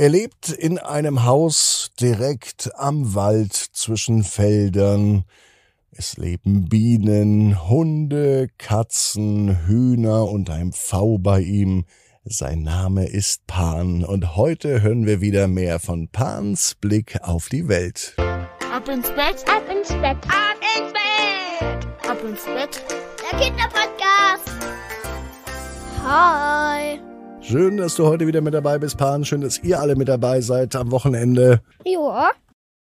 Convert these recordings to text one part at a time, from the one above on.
Er lebt in einem Haus direkt am Wald zwischen Feldern. Es leben Bienen, Hunde, Katzen, Hühner und ein Pfau bei ihm. Sein Name ist Pan und heute hören wir wieder mehr von Pans Blick auf die Welt. Ab ins Bett, ab ins Bett, ab ins Bett, ab ins Bett. Der Kinderpodcast. Hi. Schön, dass du heute wieder mit dabei bist, Pan. Schön, dass ihr alle mit dabei seid am Wochenende. Joa.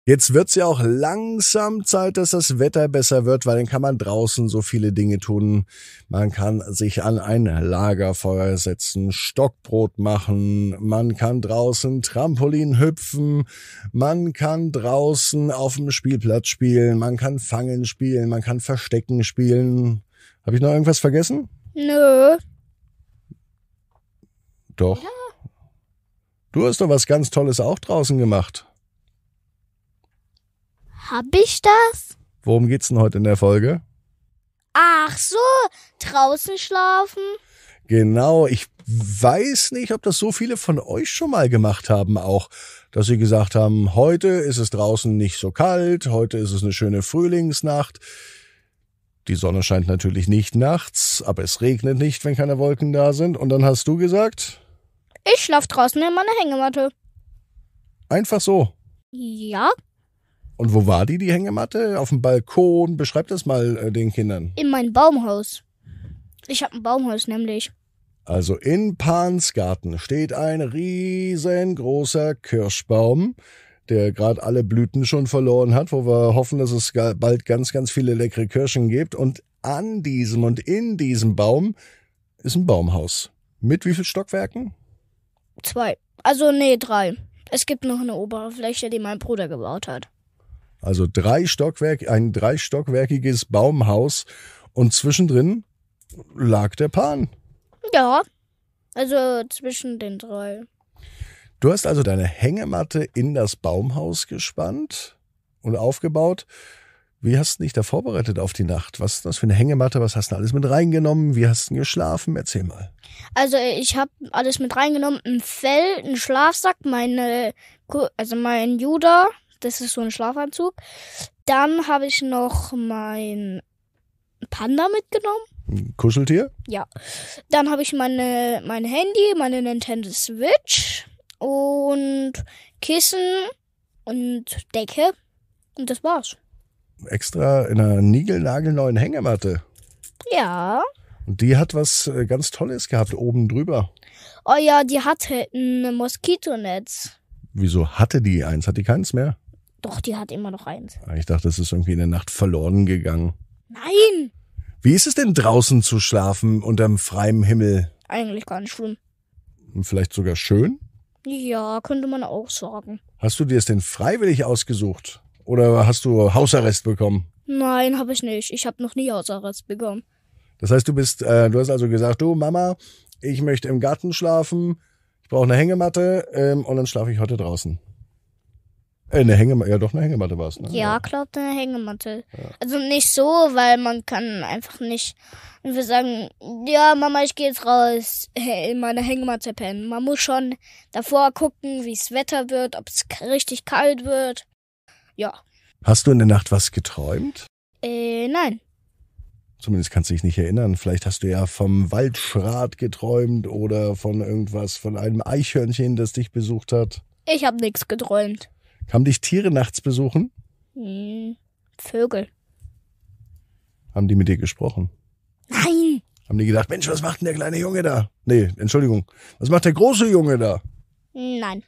Jetzt wird es ja auch langsam Zeit, dass das Wetter besser wird, weil dann kann man draußen so viele Dinge tun. Man kann sich an ein Lagerfeuer setzen, Stockbrot machen, man kann draußen Trampolin hüpfen, man kann draußen auf dem Spielplatz spielen, man kann Fangen spielen, man kann Verstecken spielen. Habe ich noch irgendwas vergessen? Nö. Doch. Ja. Du hast doch was ganz Tolles auch draußen gemacht. Hab ich das? Worum geht's denn heute in der Folge? Ach so, draußen schlafen. Genau, ich weiß nicht, ob das so viele von euch schon mal gemacht haben auch, dass sie gesagt haben, heute ist es draußen nicht so kalt, heute ist es eine schöne Frühlingsnacht. Die Sonne scheint natürlich nicht nachts, aber es regnet nicht, wenn keine Wolken da sind. Und dann hast du gesagt? Ich schlaf draußen in meiner Hängematte. Einfach so. Ja. Und wo war die, die Hängematte? Auf dem Balkon? Beschreib das mal äh, den Kindern. In meinem Baumhaus. Ich habe ein Baumhaus nämlich. Also in Pans Garten steht ein riesengroßer Kirschbaum, der gerade alle Blüten schon verloren hat, wo wir hoffen, dass es bald ganz, ganz viele leckere Kirschen gibt. Und an diesem und in diesem Baum ist ein Baumhaus. Mit wie vielen Stockwerken? zwei. Also nee, drei. Es gibt noch eine obere Fläche, die mein Bruder gebaut hat. Also drei Stockwerk, ein dreistockwerkiges Baumhaus und zwischendrin lag der Pan. Ja. Also zwischen den drei. Du hast also deine Hängematte in das Baumhaus gespannt und aufgebaut wie hast du dich da vorbereitet auf die Nacht? Was ist das für eine Hängematte? Was hast du alles mit reingenommen? Wie hast du geschlafen? Erzähl mal. Also ich habe alles mit reingenommen. Ein Fell, ein Schlafsack, meine, also mein Juda, das ist so ein Schlafanzug. Dann habe ich noch mein Panda mitgenommen. Ein Kuscheltier? Ja. Dann habe ich meine, mein Handy, meine Nintendo Switch und Kissen und Decke. Und das war's extra in einer niegelnagelneuen Hängematte. Ja. Und die hat was äh, ganz Tolles gehabt oben drüber. Oh ja, die hatte ein Moskitonetz. Wieso hatte die eins? Hat die keins mehr? Doch, die hat immer noch eins. Ah, ich dachte, das ist irgendwie in der Nacht verloren gegangen. Nein! Wie ist es denn draußen zu schlafen unterm freiem Himmel? Eigentlich gar nicht schlimm. Und vielleicht sogar schön? Ja, könnte man auch sagen. Hast du dir es denn freiwillig ausgesucht? Oder hast du Hausarrest bekommen? Nein, habe ich nicht. Ich habe noch nie Hausarrest bekommen. Das heißt, du bist, äh, du hast also gesagt, du Mama, ich möchte im Garten schlafen, ich brauche eine Hängematte ähm, und dann schlafe ich heute draußen. Äh, eine Hängematte, ja doch, eine Hängematte war es, ne? Ja, klar, eine Hängematte. Ja. Also nicht so, weil man kann einfach nicht wir sagen, ja, Mama, ich gehe jetzt raus in meine Hängematte pennen. Man muss schon davor gucken, wie es Wetter wird, ob es richtig kalt wird. Ja. Hast du in der Nacht was geträumt? Äh, nein. Zumindest kannst du dich nicht erinnern. Vielleicht hast du ja vom Waldschrat geträumt oder von irgendwas, von einem Eichhörnchen, das dich besucht hat. Ich habe nichts geträumt. Kamen dich Tiere nachts besuchen? Hm, Vögel. Haben die mit dir gesprochen? Nein. Haben die gedacht, Mensch, was macht denn der kleine Junge da? Nee, Entschuldigung. Was macht der große Junge da? Nein.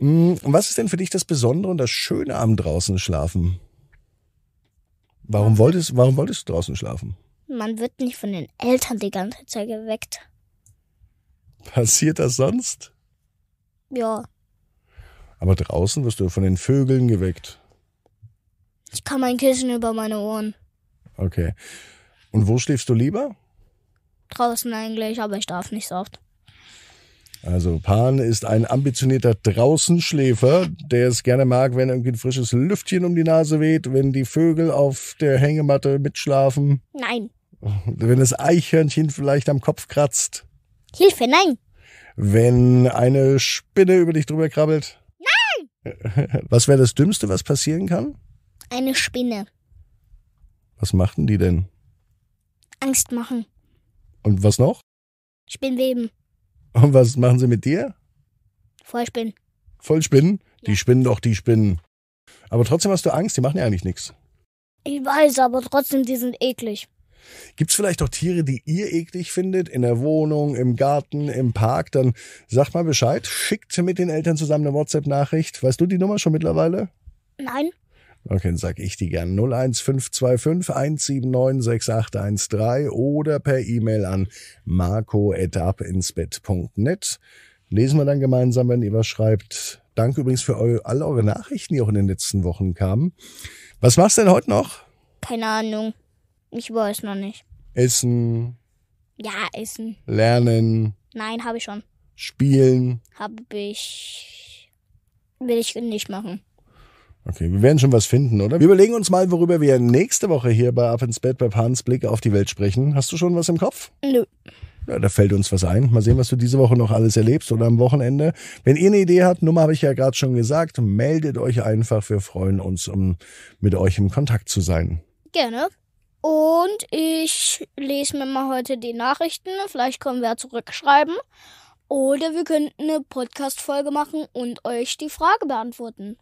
Hm, was ist denn für dich das Besondere und das Schöne am draußen schlafen? Warum hm. wolltest, warum wolltest du draußen schlafen? Man wird nicht von den Eltern die ganze Zeit geweckt. Passiert das sonst? Ja. Aber draußen wirst du von den Vögeln geweckt. Ich kann mein Kissen über meine Ohren. Okay. Und wo schläfst du lieber? Draußen eigentlich, aber ich darf nicht so oft. Also Pan ist ein ambitionierter Draußenschläfer, der es gerne mag, wenn irgendwie ein frisches Lüftchen um die Nase weht, wenn die Vögel auf der Hängematte mitschlafen. Nein. Wenn das Eichhörnchen vielleicht am Kopf kratzt. Hilfe, nein. Wenn eine Spinne über dich drüber krabbelt. Nein. Was wäre das Dümmste, was passieren kann? Eine Spinne. Was machten die denn? Angst machen. Und was noch? Spinnweben. Und was machen sie mit dir? Voll Vollspinnen. Vollspinnen? Die ja. spinnen doch, die spinnen. Aber trotzdem hast du Angst, die machen ja eigentlich nichts. Ich weiß, aber trotzdem, die sind eklig. Gibt es vielleicht auch Tiere, die ihr eklig findet, in der Wohnung, im Garten, im Park? Dann sagt mal Bescheid, schickt mit den Eltern zusammen eine WhatsApp-Nachricht. Weißt du die Nummer schon mittlerweile? Nein. Okay, sag ich die gern. 01525 179 oder per E-Mail an marco.abinsbett.net. Lesen wir dann gemeinsam, wenn ihr was schreibt. Danke übrigens für eu all eure Nachrichten, die auch in den letzten Wochen kamen. Was machst du denn heute noch? Keine Ahnung. Ich weiß noch nicht. Essen. Ja, essen. Lernen. Nein, habe ich schon. Spielen. Habe ich. Will ich nicht machen. Okay, wir werden schon was finden, oder? Wir überlegen uns mal, worüber wir nächste Woche hier bei Ab ins Bett bei Pans Blick auf die Welt sprechen. Hast du schon was im Kopf? Nö. Ja, da fällt uns was ein. Mal sehen, was du diese Woche noch alles erlebst oder am Wochenende. Wenn ihr eine Idee habt, Nummer habe ich ja gerade schon gesagt, meldet euch einfach. Wir freuen uns, um mit euch im Kontakt zu sein. Gerne. Und ich lese mir mal heute die Nachrichten. Vielleicht können wir ja zurückschreiben. Oder wir könnten eine Podcast-Folge machen und euch die Frage beantworten.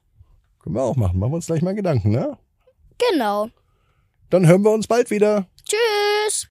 Können wir auch machen. Machen wir uns gleich mal Gedanken, ne? Genau. Dann hören wir uns bald wieder. Tschüss.